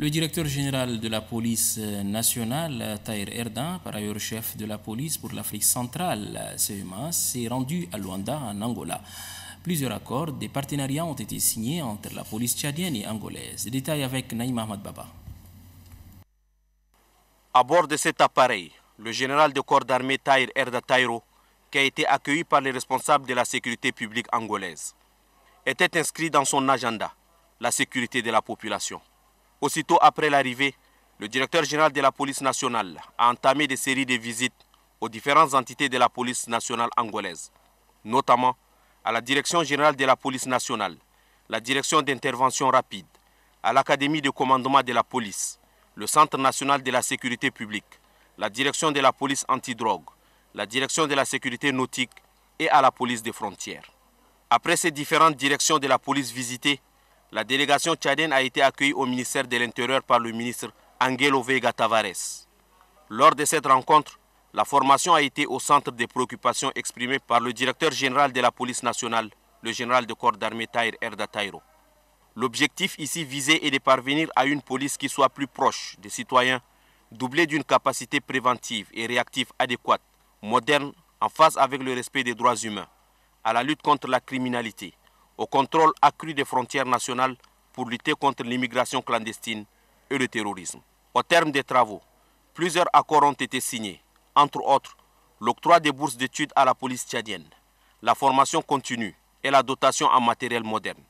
Le directeur général de la police euh, nationale, euh, Tahir Erda, par ailleurs chef de la police pour l'Afrique centrale, euh, CEMA, s'est rendu à Luanda, en Angola. Plusieurs accords, des partenariats ont été signés entre la police tchadienne et angolaise. Détail avec Naïm Ahmad Baba. À bord de cet appareil, le général de corps d'armée Tahir Erda Tairo, qui a été accueilli par les responsables de la sécurité publique angolaise, était inscrit dans son agenda la sécurité de la population. Aussitôt après l'arrivée, le directeur général de la police nationale a entamé des séries de visites aux différentes entités de la police nationale angolaise, notamment à la direction générale de la police nationale, la direction d'intervention rapide, à l'académie de commandement de la police, le centre national de la sécurité publique, la direction de la police antidrogue, la direction de la sécurité nautique et à la police des frontières. Après ces différentes directions de la police visitées, la délégation tchadienne a été accueillie au ministère de l'Intérieur par le ministre Angelo Vega Tavares. Lors de cette rencontre, la formation a été au centre des préoccupations exprimées par le directeur général de la police nationale, le général de corps d'armée Taïr Erda Tairo. L'objectif ici visé est de parvenir à une police qui soit plus proche des citoyens, doublée d'une capacité préventive et réactive adéquate, moderne, en phase avec le respect des droits humains, à la lutte contre la criminalité, au contrôle accru des frontières nationales pour lutter contre l'immigration clandestine et le terrorisme. Au terme des travaux, plusieurs accords ont été signés, entre autres l'octroi des bourses d'études à la police tchadienne, la formation continue et la dotation en matériel moderne.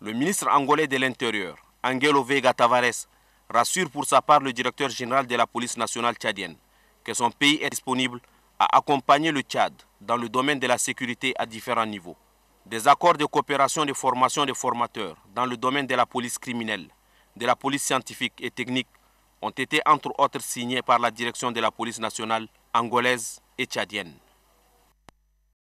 Le ministre angolais de l'Intérieur, Angelo Vega Tavares, rassure pour sa part le directeur général de la police nationale tchadienne que son pays est disponible à accompagner le Tchad dans le domaine de la sécurité à différents niveaux des accords de coopération de formation des formateurs dans le domaine de la police criminelle, de la police scientifique et technique ont été entre autres signés par la direction de la police nationale angolaise et tchadienne.